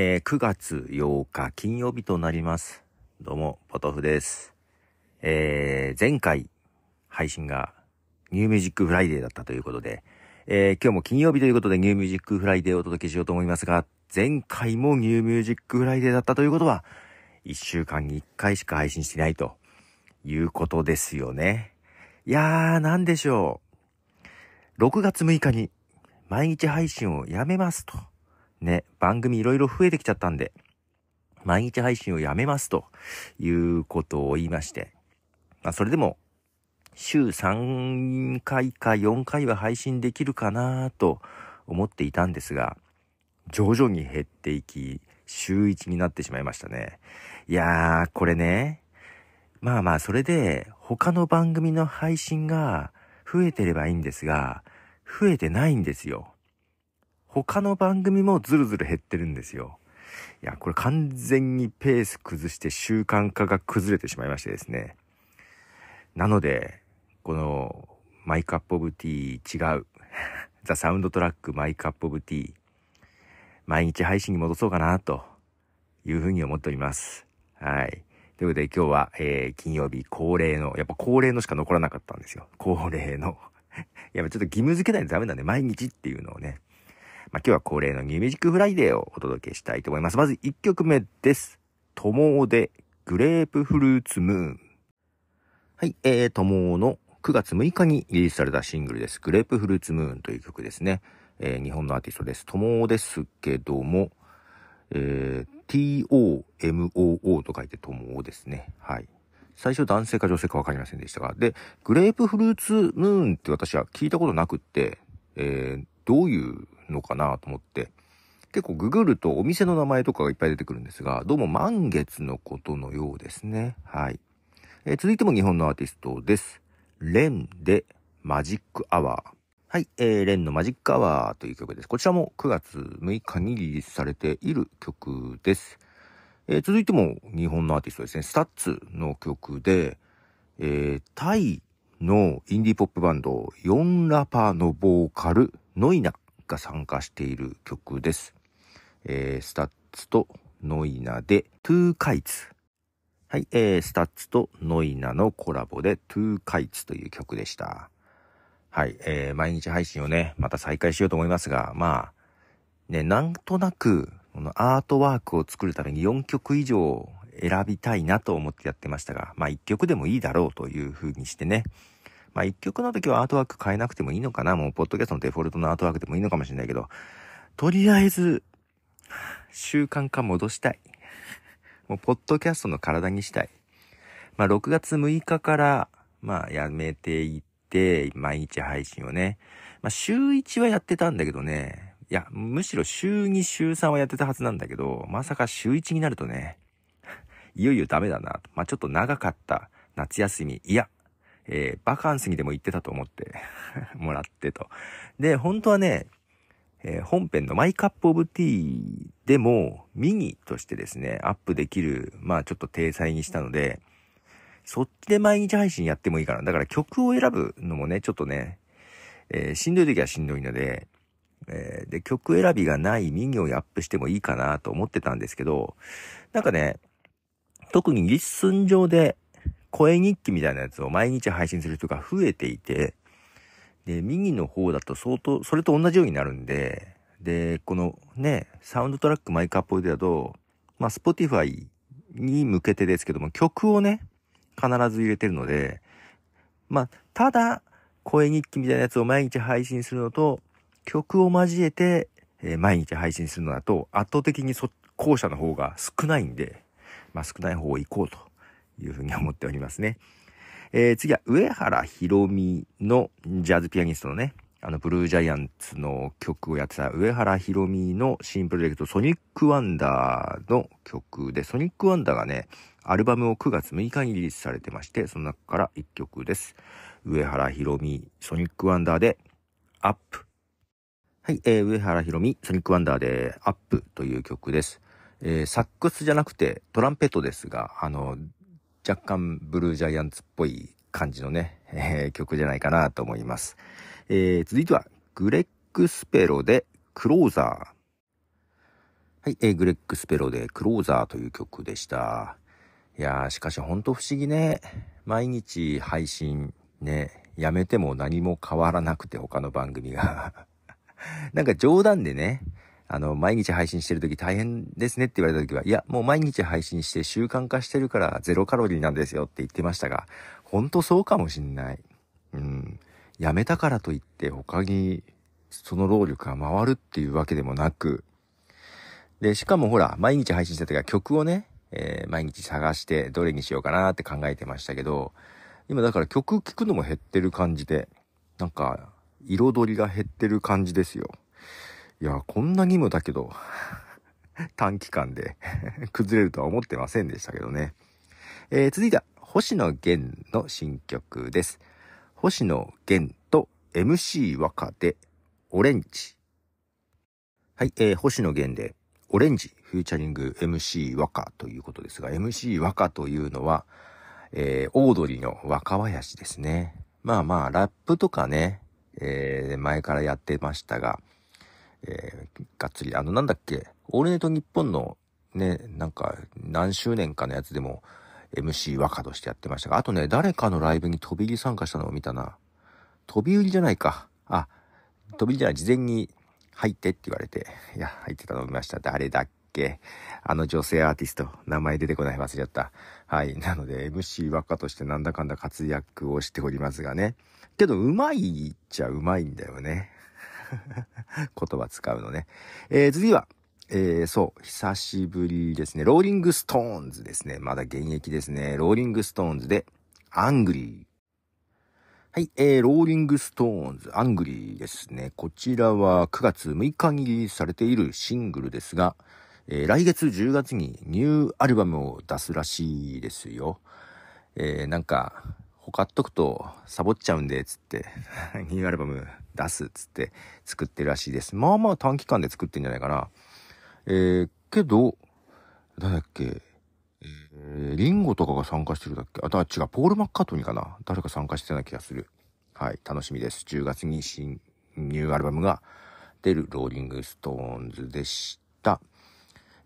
えー、9月8日金曜日となります。どうも、ポトフです。えー、前回配信がニューミュージックフライデーだったということで、えー、今日も金曜日ということでニューミュージックフライデーをお届けしようと思いますが、前回もニューミュージックフライデーだったということは、1週間に1回しか配信してないということですよね。いやー、なんでしょう。6月6日に毎日配信をやめますとね、番組いろいろ増えてきちゃったんで、毎日配信をやめますということを言いまして、まあそれでも週3回か4回は配信できるかなと思っていたんですが、徐々に減っていき、週1になってしまいましたね。いやー、これね、まあまあそれで他の番組の配信が増えてればいいんですが、増えてないんですよ。他の番組もずるずる減ってるんですよ。いや、これ完全にペース崩して習慣化が崩れてしまいましてですね。なので、この、マイカップオブティー違う。ザ・サウンドトラックマイカップオブティー。毎日配信に戻そうかな、というふうに思っております。はい。ということで今日は、えー、金曜日恒例の、やっぱ恒例のしか残らなかったんですよ。恒例の。やっぱちょっと義務付けないとダメなんで、毎日っていうのをね。ま今日は恒例のニューミュージックフライデーをお届けしたいと思います。まず1曲目です。ともおでグレープフルーツムーン。はい、えー、ともおの9月6日にリリースされたシングルです。グレープフルーツムーンという曲ですね。えー、日本のアーティストです。ともおですけども、えー、TOMOO と書いてともおですね。はい。最初男性か女性かわかりませんでしたが。で、グレープフルーツムーンって私は聞いたことなくって、えー、どういうのかなと思って、結構ググるとお店の名前とかがいっぱい出てくるんですが、どうも満月のことのようですね。はい。えー、続いても日本のアーティストです。レンでマジックアワー。はい、えー、レンのマジックアワーという曲です。こちらも9月6日にリリースされている曲です。えー、続いても日本のアーティストですね、スタッツの曲で、えー、タイのインディーポップバンド、ヨンラパーのボーカル、ノイナが参加している曲です。えー、スタッツとノイナで、トゥーカイツ。はい、えー、スタッツとノイナのコラボで、トゥーカイツという曲でした。はい、えー、毎日配信をね、また再開しようと思いますが、まあ、ね、なんとなく、このアートワークを作るために4曲以上選びたいなと思ってやってましたが、まあ1曲でもいいだろうというふうにしてね、まあ一曲の時はアートワーク変えなくてもいいのかな。もうポッドキャストのデフォルトのアートワークでもいいのかもしれないけど、とりあえず、習慣化戻したい。もうポッドキャストの体にしたい。まあ6月6日から、まあやめていって、毎日配信をね。まあ週1はやってたんだけどね。いや、むしろ週2、週3はやってたはずなんだけど、まさか週1になるとね、いよいよダメだな。まあ、ちょっと長かった夏休み。いや、えー、バカンスにでも行ってたと思って もらってと。で、本当はね、えー、本編のマイカップオブティーでもミニとしてですね、アップできる、まあちょっと体裁にしたので、そっちで毎日配信やってもいいかな。だから曲を選ぶのもね、ちょっとね、えー、しんどい時はしんどいので、えー、で、曲選びがないミニをアップしてもいいかなと思ってたんですけど、なんかね、特にリッスン上で声日記みたいなやつを毎日配信する人が増えていて、で、右の方だと相当、それと同じようになるんで、で、このね、サウンドトラックマイクアップでだと、まあ、スポティファイに向けてですけども、曲をね、必ず入れてるので、まあ、ただ、声日記みたいなやつを毎日配信するのと、曲を交えて、えー、毎日配信するのだと、圧倒的にそ、後者の方が少ないんで、まあ、少ない方を行こうというふうに思っておりますね。えー、次は上原ひろみのジャズピアニストのね、あの、ブルージャイアンツの曲をやってた上原ひろみの新プロジェクトソニックワンダーの曲で、ソニックワンダーがね、アルバムを9月6日にリリースされてまして、その中から1曲です。上原ひろみ、ソニックワンダーで、アップ。はい、えー、上原ひろみ、ソニックワンダーで、アップという曲です。えー、サックスじゃなくてトランペットですが、あの、若干ブルージャイアンツっぽい感じのね、えー、曲じゃないかなと思います。えー、続いては、グレック・スペロでクローザー。はい、えー、グレック・スペロでクローザーという曲でした。いやー、しかしほんと不思議ね。毎日配信ね、やめても何も変わらなくて他の番組が なんか冗談でね、あの、毎日配信してる時大変ですねって言われた時は、いや、もう毎日配信して習慣化してるからゼロカロリーなんですよって言ってましたが、ほんとそうかもしんない。うん。やめたからといって他にその労力が回るっていうわけでもなく、で、しかもほら、毎日配信した時は曲をね、えー、毎日探してどれにしようかなって考えてましたけど、今だから曲聴くのも減ってる感じで、なんか、彩りが減ってる感じですよ。いや、こんな義務だけど、短期間で 崩れるとは思ってませんでしたけどね。えー、続いては、星野源の新曲です。星野源と MC 若で、オレンジ。はい、えー、星野源で、オレンジ、フューチャリング MC 和歌ということですが、MC 和歌というのは、えー、オードリーの若林ですね。まあまあ、ラップとかね、えー、前からやってましたが、えー、がっつり、あの、なんだっけ、オールネット日本のね、なんか、何周年かのやつでも、MC 和歌としてやってましたが、あとね、誰かのライブに飛び入り参加したのを見たな。飛び売りじゃないか。あ、飛び入りじゃない、事前に入ってって言われて、いや、入ってたのを見ました。誰だっけあの女性アーティスト、名前出てこない忘れちゃった。はい。なので、MC 和歌としてなんだかんだ活躍をしておりますがね。けど、うまいっちゃうまいんだよね。言葉使うのね。えー、次は、えー、そう、久しぶりですね。ローリングストーンズですね。まだ現役ですね。ローリングストーンズで、アングリー。はい、えー、ローリングストーンズ、アングリーですね。こちらは9月6日にリリースされているシングルですが、えー、来月10月にニューアルバムを出すらしいですよ。えー、なんか、他っとくとサボっちゃうんで、つって、ニューアルバム出すっつって作ってるらしいです。まあまあ短期間で作ってんじゃないかな。えー、けど、なんだっけ、えー、リンゴとかが参加してるだっけあ、だ違う、ポール・マッカートニーかな誰か参加してない気がする。はい、楽しみです。10月に新、ニューアルバムが出るローリング・ストーンズでした。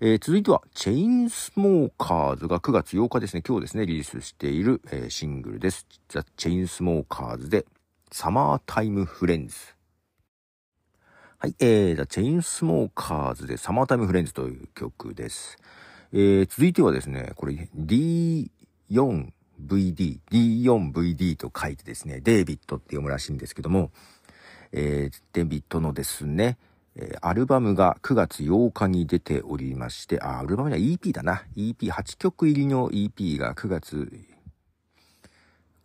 えー、続いては、チェインスモーカーズが9月8日ですね、今日ですね、リリースしている、えー、シングルです。ザ・チェインスモーカーズで、サマータイムフレンズ。はい、えー、The Chainsmokers でサマータイムフレンズという曲です。えー、続いてはですね、これ D4VD、D4VD と書いてですね、デイビットって読むらしいんですけども、えー、デイビットのですね、えアルバムが9月8日に出ておりまして、あ、アルバムじゃ EP だな。EP8 曲入りの EP が9月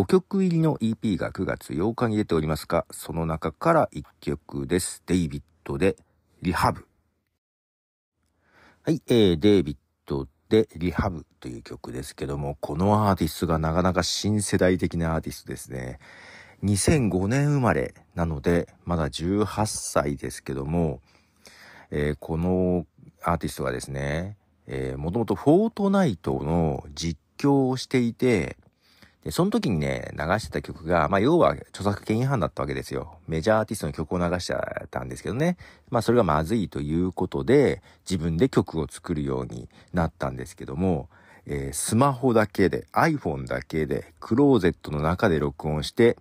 5曲入りの EP が9月8日に出ておりますが、その中から1曲です。デイビッドでリハブ。はい、えー、デイビッドでリハブという曲ですけども、このアーティストがなかなか新世代的なアーティストですね。2005年生まれなので、まだ18歳ですけども、えー、このアーティストがですね、えー、もともとフォートナイトの実況をしていて、で、その時にね、流してた曲が、まあ、要は著作権違反だったわけですよ。メジャーアーティストの曲を流してたんですけどね。まあ、それがまずいということで、自分で曲を作るようになったんですけども、えー、スマホだけで、iPhone だけで、クローゼットの中で録音して、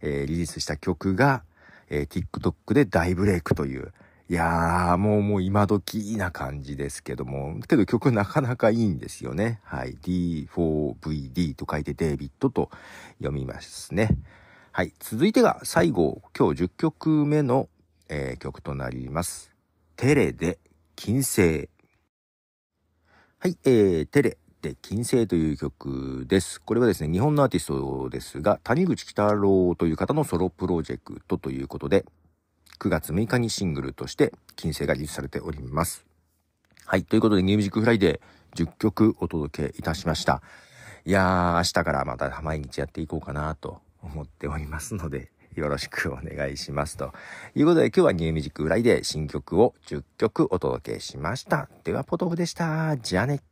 えー、リリースした曲が、えー、TikTok で大ブレイクという、いやー、もうもう今時な感じですけども、けど曲なかなかいいんですよね。はい。D4VD と書いてデイビットと読みますね。はい。続いてが最後、今日10曲目の、えー、曲となります。テレで金星。はい。えー、テレ。で金星という曲です。これはですね、日本のアーティストですが、谷口北郎という方のソロプロジェクトということで、9月6日にシングルとして金星がリリースされております。はい。ということで、ニューミュージックフライデー10曲お届けいたしました。いやー、明日からまた毎日やっていこうかなと思っておりますので、よろしくお願いします。ということで、今日はニューミュージックフライデー新曲を10曲お届けしました。では、ポトフでした。じゃあね。